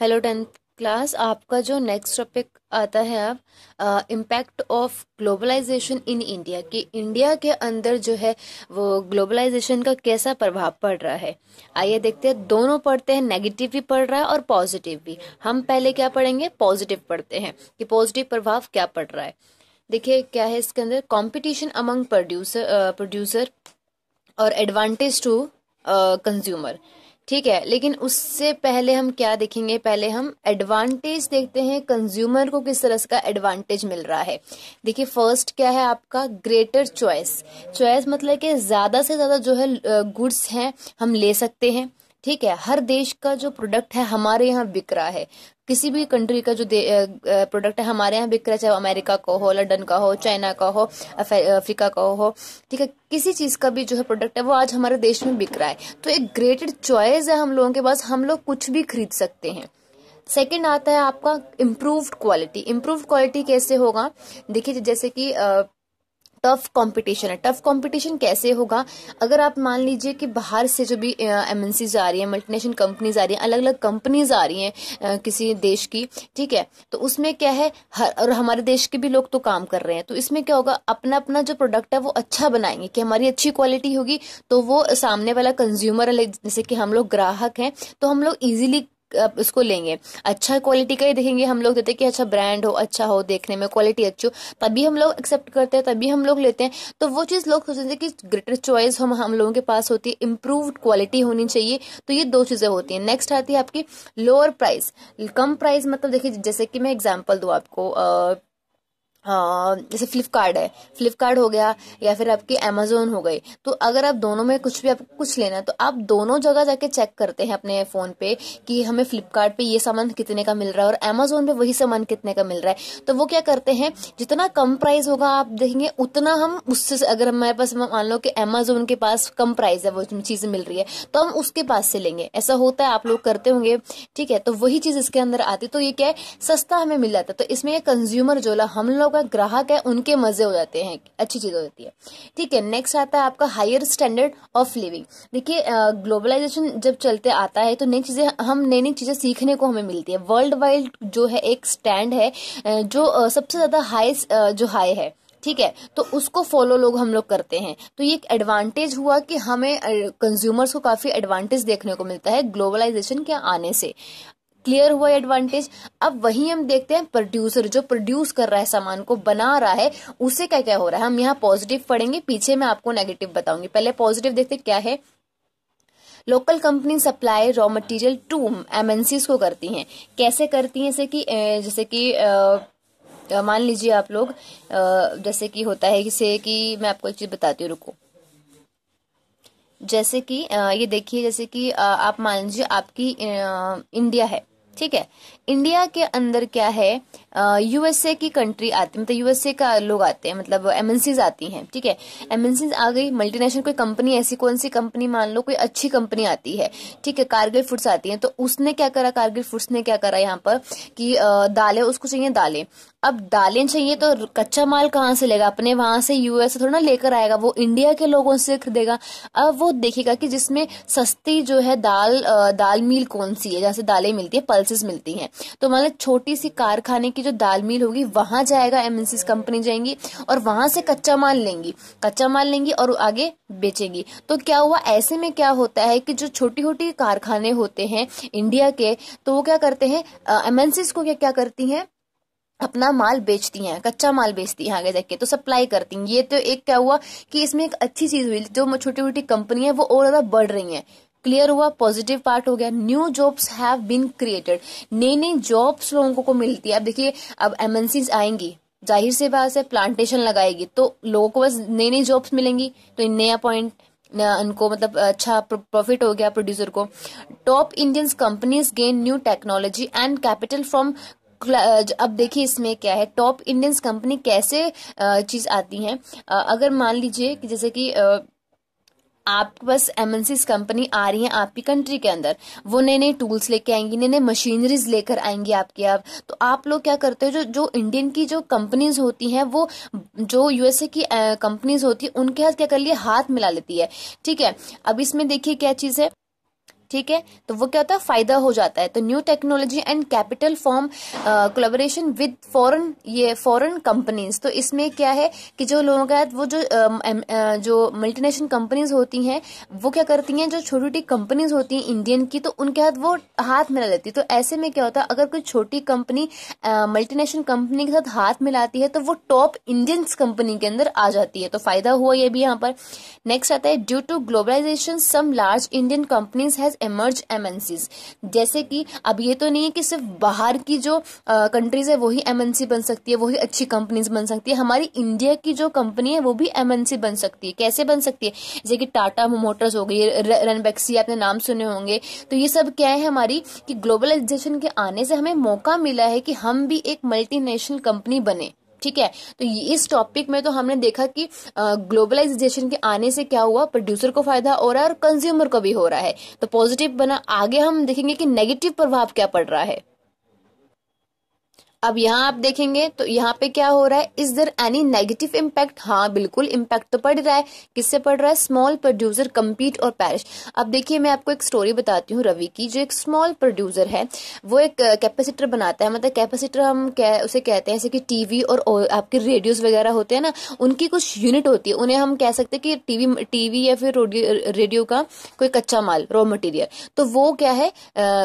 hello tenth class आपका जो next topic आता है अब impact of globalisation in India कि इंडिया के अंदर जो है वो ग्लोबलाइजेशन का कैसा प्रभाव पड़ रहा है आइए देखते हैं दोनों पढ़ते हैं नेगेटिव भी पढ़ रहा है और पॉजिटिव भी हम पहले क्या पढ़ेंगे पॉजिटिव पढ़ते हैं कि पॉजिटिव प्रभाव क्या पड़ रहा है देखिए क्या है इसके अंदर कॉम्पिटिशन अमंग प्रोड्यूसर प्रोड्यूसर और एडवांटेज टू कंज्यूमर uh, ठीक है लेकिन उससे पहले हम क्या देखेंगे पहले हम एडवांटेज देखते हैं कंज्यूमर को किस तरह का एडवांटेज मिल रहा है देखिए फर्स्ट क्या है आपका ग्रेटर चॉइस चॉइस मतलब कि ज़्यादा से ज़्यादा जो है गुड्स हैं हम ले सकते हैं ठीक है हर देश का जो प्रोडक्ट है हमारे यहाँ बिक रहा है किसी भी कंट्री का जो प्रोडक्ट है हमारे यहाँ बिक रहा है चाहे अमेरिका का हो लंदन का हो चाइना का हो अफ्रीका का हो ठीक है किसी चीज का भी जो है प्रोडक्ट है वो आज हमारे देश में बिक रहा है तो एक ग्रेटेड चॉइस है हम लोगों के पास हम लोग कुछ भी खरीद सकते हैं सेकेंड आता है आपका इम्प्रूव्ड क्वालिटी इम्प्रूव्ड क्वालिटी कैसे होगा देखिए जैसे कि टफ कंपटीशन है टफ कंपटीशन कैसे होगा अगर आप मान लीजिए कि बाहर से जो भी एमएनसीज आ रही है मल्टीनेशनल कंपनीज आ रही हैं अलग अलग कंपनीज आ रही हैं किसी देश की ठीक है तो उसमें क्या है हर और हमारे देश के भी लोग तो काम कर रहे हैं तो इसमें क्या होगा अपना अपना जो प्रोडक्ट है वो अच्छा बनाएंगे कि हमारी अच्छी क्वालिटी होगी तो वो सामने वाला कंज्यूमर जैसे कि हम लोग ग्राहक हैं तो हम लोग ईजिली उसको लेंगे अच्छा क्वालिटी का ही देखेंगे हम लोग देते कि अच्छा ब्रांड हो अच्छा हो देखने में क्वालिटी अच्छी हो तभी हम लोग एक्सेप्ट करते हैं तभी हम लोग लेते हैं तो वो चीज़ लोग सोचते हैं कि ग्रेटर चॉइस हम हम लोगों के पास होती है इम्प्रूव्ड क्वालिटी होनी चाहिए तो ये दो चीज़ें होती हैं नेक्स्ट आती है आपकी लोअर प्राइस कम प्राइस मतलब देखिए जैसे कि मैं एग्जाम्पल दूँ आपको जैसे फ्लिपकार्ट है फ्लिपकार्ट हो गया या फिर आपकी अमेजोन हो गई तो अगर आप दोनों में कुछ भी आपको कुछ लेना है तो आप दोनों जगह जाके चेक करते हैं अपने फ़ोन पे कि हमें फ्लिपकार्ट पे ये सामान कितने का मिल रहा है और अमेजोन पे वही सामान कितने का मिल रहा है तो वो क्या करते हैं जितना कम प्राइस होगा आप देखेंगे उतना हम उससे अगर हमारे पास मान लो कि अमेजोन के पास कम प्राइस है वो चीज़ मिल रही है तो हम उसके पास से लेंगे ऐसा होता है आप लोग करते होंगे ठीक है तो वही चीज़ इसके अंदर आती तो ये क्या है सस्ता हमें मिल जाता है तो इसमें कंज्यूमर जोला हम लोग पास ग्राहक है उनके मजे हो जाते हैं अच्छी चीज हो जाती है ठीक है नेक्स्ट आता है आपका हायर स्टैंडर्ड ऑफ लिविंग देखिए ग्लोबलाइजेशन जब चलते आता है तो नई चीजें हम नई नई चीजें सीखने को हमें मिलती है वर्ल्ड वाइड जो है एक स्टैंड है जो सबसे ज्यादा हाई जो हाई है ठीक है तो उसको फॉलो लोग हम लोग करते हैं तो ये एक एडवांटेज हुआ कि हमें कंज्यूमर्स को काफी एडवांटेज देखने को मिलता है ग्लोबलाइजेशन के आने से क्लियर हुआ एडवांटेज अब वही हम देखते हैं प्रोड्यूसर जो प्रोड्यूस कर रहा है सामान को बना रहा है उसे क्या क्या हो रहा है हम यहाँ पॉजिटिव पढ़ेंगे पीछे मैं आपको नेगेटिव बताऊंगी पहले पॉजिटिव देखते क्या है local company supply raw material to MNCs को करती हैं कैसे करती हैं जैसे कि जैसे कि मान लीजिए आप लोग जैसे कि होता है जैसे कि मैं आपको एक चीज बताती हूँ रुको जैसे कि ये देखिए जैसे कि आप मान लीजिए आपकी इंडिया है ठीक है इंडिया के अंदर क्या है यूएसए की कंट्री आती है मतलब यूएसए का लोग आते हैं मतलब एमएनसीज आती हैं ठीक है एमएनसीज आ गई मल्टीनेशनल कोई कंपनी ऐसी कौन सी कंपनी मान लो कोई अच्छी कंपनी आती है ठीक है कारगिल फूड्स आती है तो उसने क्या करा कारगिल फूड्स ने क्या करा यहाँ पर कि दालें उसको चाहिए दालें अब दालें चाहिए तो कच्चा माल कहाँ से लेगा अपने वहां से यूएस थोड़ा ना लेकर आएगा वो इंडिया के लोगों से खरीदेगा अब वो देखेगा कि जिसमें सस्ती जो है दाल दाल मील कौन सी है जहां से दालें मिलती है पल्सेस मिलती हैं तो मतलब छोटी सी कारखाने की जो दाल मिल होगी वहां जाएगा एमएनसी कंपनी जाएंगी और वहां से कच्चा माल लेंगी कच्चा माल लेंगी और आगे बेचेगी तो क्या हुआ ऐसे में क्या होता है कि जो छोटी छोटी कारखाने होते हैं इंडिया के तो वो क्या करते हैं एमएनसीज को क्या क्या करती है अपना माल बेचती हैं कच्चा माल बेचती हैं आगे जाके तो सप्लाई करती हैं ये तो एक क्या हुआ कि इसमें एक अच्छी चीज हुई जो छोटी छोटी कंपनियां है वो और ज्यादा बढ़ रही हैं क्लियर हुआ पॉजिटिव पार्ट हो गया new jobs have been created नई नई जॉब्स लोगों को मिलती है अब देखिए अब एमएनसीज आएंगी जाहिर सी बात है प्लांटेशन लगाएगी तो लोगों को बस नई नई जॉब्स मिलेंगी तो नया पॉइंट उनको मतलब अच्छा प्रॉफिट हो गया प्रोड्यूसर को top Indian companies gain new technology and capital from अब देखिए इसमें क्या है टॉप इंडियंस कंपनी कैसे चीज आती है अगर मान लीजिए कि जैसे कि आपके पास एमएनसी कंपनी आ रही है आपकी कंट्री के अंदर वो नए नए टूल्स लेके आएंगी नए नए मशीनरीज लेकर आएंगी आपके आप तो आप लोग क्या करते हो जो जो इंडियन की जो कंपनीज होती हैं वो जो यूएसए की कंपनीज होती है उनके हाथ क्या कर लिए हाथ मिला लेती है ठीक है अब इसमें देखिए क्या चीज़ है ठीक है तो वो क्या होता है फायदा हो जाता है तो new technology and capital form collaboration with foreign ये फॉरेन कंपनीज तो इसमें क्या है कि जो लोगों का वो जो um, uh, जो मल्टीनेशनल कंपनीज होती हैं वो क्या करती हैं जो छोटी छोटी कंपनीज होती हैं इंडियन की तो उनके हाथ वो हाथ मिला लेती है तो ऐसे में क्या होता है अगर कोई छोटी कंपनी मल्टीनेशनल कंपनी के साथ हाथ मिलाती है तो वो टॉप इंडियन कंपनी के अंदर आ जाती है तो फायदा हुआ ये भी यहाँ पर नेक्स्ट आता है due to globalisation some large Indian companies has emerge MNCs जैसे कि अब ये तो नहीं है कि सिर्फ बाहर की जो कंट्रीज है वही एमएनसी बन सकती है वही अच्छी कंपनीज बन सकती है हमारी इंडिया की जो कंपनी है वो भी एमएनसी बन सकती है कैसे बन सकती है जैसे कि टाटा मोटर्स हो गई रनबैक्सी आपने नाम सुने होंगे तो ये सब क्या है हमारी कि ग्लोबलाइजेशन के आने से हमें मौका मिला है कि हम भी एक मल्टीनेशनल कंपनी बने ठीक है तो इस टॉपिक में तो हमने देखा कि ग्लोबलाइजेशन के आने से क्या हुआ प्रोड्यूसर को फायदा हो रहा है और कंज्यूमर को भी हो रहा है तो पॉजिटिव बना आगे हम देखेंगे कि नेगेटिव प्रभाव क्या पड़ रहा है अब यहाँ आप देखेंगे तो यहाँ पे क्या हो रहा है is there any negative impact हाँ बिल्कुल इम्पैक्ट तो पड़ रहा है किससे पड़ रहा है स्मॉल प्रोड्यूसर कम्पीट और पैरिश अब देखिए मैं आपको एक स्टोरी बताती हूँ रवि की जो एक स्मॉल प्रोड्यूसर है वो एक कैपेसिटर बनाता है मतलब कैपेसिटर हम कह, उसे कहते हैं जैसे कि टीवी और, और आपके रेडियोज वगैरह होते हैं ना उनकी कुछ यूनिट होती है उन्हें हम कह सकते हैं कि टीवी टीवी या फिर रेडियो का कोई कच्चा माल रॉ मटेरियल तो वो क्या है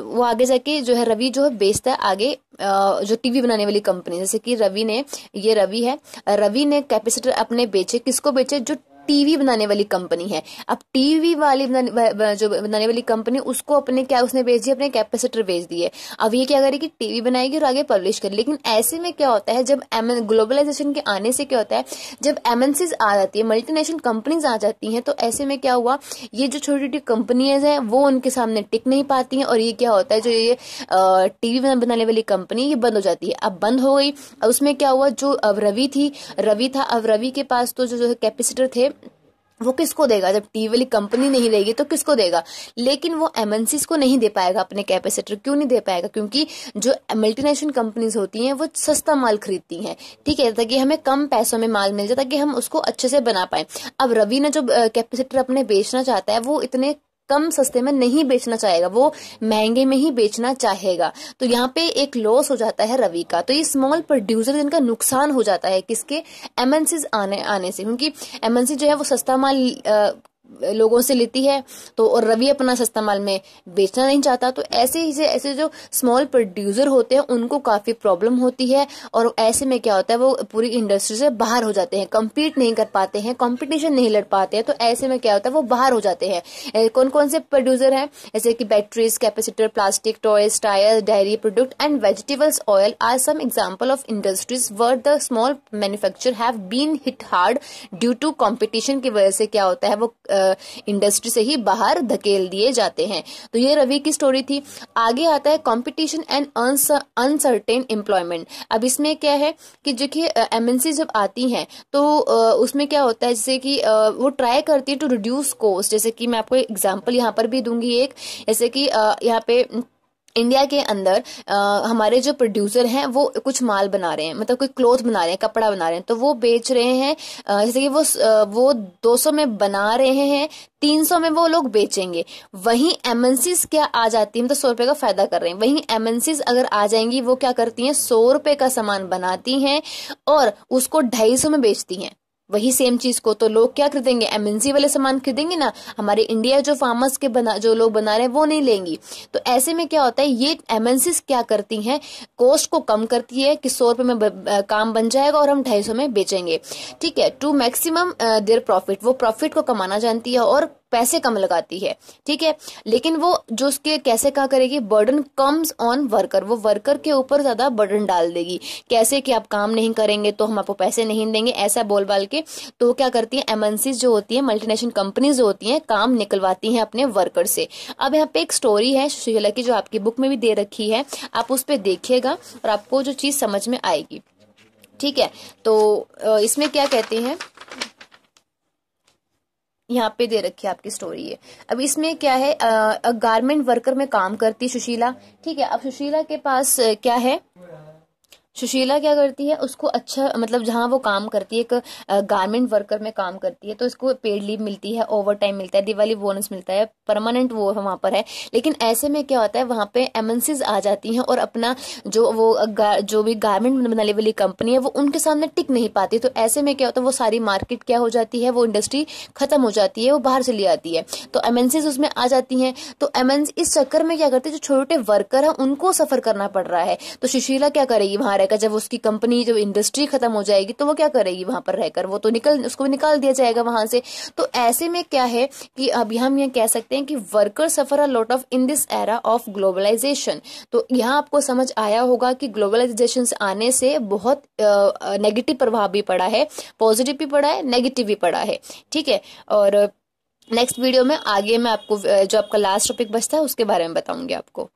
वो आगे जाके जो है रवि जो है बेचता है आगे जो टीवी भी बनाने वाली कंपनी जैसे कि रवि ने ये रवि है रवि ने कैपेसिटर अपने बेचे किसको बेचे जो टीवी बनाने वाली कंपनी है अब टीवी वाली बनाने, जो बनाने वाली कंपनी उसको अपने क्या उसने भेज दिया अपने कैपेसिटर भेज दिए अब ये क्या करेगी टीवी बनाएगी और आगे पब्लिश करेगी लेकिन ऐसे में क्या होता है जब एम ग्लोबलाइजेशन के आने से क्या होता है जब एमएनसीज आ जाती है मल्टीनेशनल कंपनीज आ जाती हैं तो ऐसे में क्या हुआ ये जो छोटी छोटी कंपनीज हैं वो उनके सामने टिक नहीं पाती हैं और ये क्या होता है जो ये टीवी बनाने वाली कंपनी ये बंद हो जाती है अब बंद हो गई अब उसमें क्या हुआ जो अब रवि थी रवि था अब रवि के पास तो जो, जो कैपेसिटर थे वो किसको देगा जब टी वाली कंपनी नहीं रहेगी तो किसको देगा लेकिन वो एमएनसीज को नहीं दे पाएगा अपने कैपेसिटर क्यों नहीं दे पाएगा क्योंकि जो मल्टीनेशनल कंपनीज होती हैं वो सस्ता माल खरीदती हैं ठीक है ताकि हमें कम पैसों में माल मिल जाए ताकि हम उसको अच्छे से बना पाए अब रवि ने जो कैपेसिटर अपने बेचना चाहता है वो इतने कम सस्ते में नहीं बेचना चाहेगा वो महंगे में ही बेचना चाहेगा तो यहाँ पे एक लॉस हो जाता है रवि का तो ये स्मॉल प्रोड्यूसर इनका नुकसान हो जाता है किसके एमएनसीज आने आने से क्योंकि एमएनसी जो है वो सस्ता माल लोगों से लेती है तो और रवि अपना सस्ता माल में बेचना नहीं चाहता तो ऐसे ही से ऐसे जो स्मॉल प्रोड्यूसर होते हैं उनको काफ़ी प्रॉब्लम होती है और ऐसे में क्या होता है वो पूरी इंडस्ट्री से बाहर हो जाते हैं कम्पीट नहीं कर पाते हैं कॉम्पिटिशन नहीं लड़ पाते हैं तो ऐसे में क्या होता है वो बाहर हो जाते हैं कौन कौन से प्रोड्यूसर है जैसे कि batteries capacitor plastic toys tyre dairy product and vegetables oil are some example of industries word the small manufacture have been hit hard due to competition की वजह से क्या होता है वो इंडस्ट्री से ही बाहर धकेल दिए जाते हैं तो ये रवि की स्टोरी थी आगे आता है कॉम्पिटिशन एंड अनसर्टेन एम्प्लॉयमेंट अब इसमें क्या है कि देखिए एमएनसी जब आती हैं तो उसमें क्या होता है जैसे कि वो ट्राई करती है टू रिड्यूस कोस्ट जैसे कि मैं आपको एग्जाम्पल यहाँ पर भी दूंगी एक जैसे कि यहाँ पे इंडिया के अंदर आ, हमारे जो प्रोड्यूसर हैं वो कुछ माल बना रहे हैं मतलब कोई क्लोथ बना रहे हैं कपड़ा बना रहे हैं तो वो बेच रहे हैं जैसे कि वो वो 200 में बना रहे हैं 300 में वो लोग बेचेंगे वहीं एमएनसीज क्या आ जाती है मतलब सौ रुपए का फायदा कर रहे हैं वहीं एमएनसीज अगर आ जाएंगी वो क्या करती हैं सौ रुपये का सामान बनाती हैं और उसको ढाई सौ में बेचती हैं वही सेम चीज को तो लोग क्या खरीदेंगे एमएनसी वाले सामान खरीदेंगे ना हमारे इंडिया जो फार्मर्स के बना जो लोग बना रहे हैं वो नहीं लेंगी तो ऐसे में क्या होता है ये एमएनसी क्या करती हैं कॉस्ट को कम करती है कि सौ रुपये में ब, आ, काम बन जाएगा और हम ढाई में बेचेंगे ठीक है टू मैक्सिमम देयर प्रॉफिट वो प्रॉफिट को कमाना जानती है और पैसे कम लगाती है ठीक है लेकिन वो जो उसके कैसे कहा करेगी बर्डन कम्स ऑन वर्कर वो वर्कर के ऊपर ज्यादा बर्डन डाल देगी कैसे कि आप काम नहीं करेंगे तो हम आपको पैसे नहीं देंगे ऐसा बोल बाल के तो क्या करती है एमएनसी जो होती है मल्टीनेशनल कंपनीज जो होती हैं काम निकलवाती हैं अपने वर्कर से अब यहाँ पे एक स्टोरी है सुशीला की जो आपकी बुक में भी दे रखी है आप उस पर देखिएगा और आपको जो चीज़ समझ में आएगी ठीक है तो इसमें क्या कहते हैं यहाँ पे दे रखी है आपकी स्टोरी ये अब इसमें क्या है गारमेंट वर्कर में काम करती सुशीला ठीक है अब सुशीला के पास क्या है सुशीला क्या करती है उसको अच्छा मतलब जहाँ वो काम करती है एक गारमेंट वर्कर में काम करती है तो इसको पेड लीव मिलती है ओवर टाइम मिलता है दिवाली बोनस मिलता है परमानेंट वो वहाँ पर है लेकिन ऐसे में क्या होता है वहाँ पे एमएनसीज आ जाती हैं और अपना जो वो जो भी गारमेंट बनाने वाली कंपनी है वो उनके सामने टिक नहीं पाती तो ऐसे में क्या होता है वो सारी मार्केट क्या हो जाती है वो इंडस्ट्री खत्म हो जाती है वो बाहर चली आती है तो एमएनसीज उसमें आ जाती है तो एमएनसी इस चक्कर में क्या करती है जो छोटे वर्कर है उनको सफर करना पड़ रहा है तो सुशीला क्या करेगी वहां जाएगा जब उसकी कंपनी जब इंडस्ट्री खत्म हो जाएगी तो वो क्या करेगी वहां पर रहकर वो तो निकल उसको निकाल दिया जाएगा वहां से तो ऐसे में क्या है कि अभी हम ये कह सकते हैं कि worker suffer a lot of in this era of globalisation तो यहाँ आपको समझ आया होगा कि ग्लोबलाइजेशन आने से बहुत नेगेटिव प्रभाव भी पड़ा है पॉजिटिव भी पड़ा है नेगेटिव भी पड़ा है ठीक है और नेक्स्ट वीडियो में आगे मैं आपको जो आपका लास्ट टॉपिक बचता है उसके बारे में बताऊंगी आपको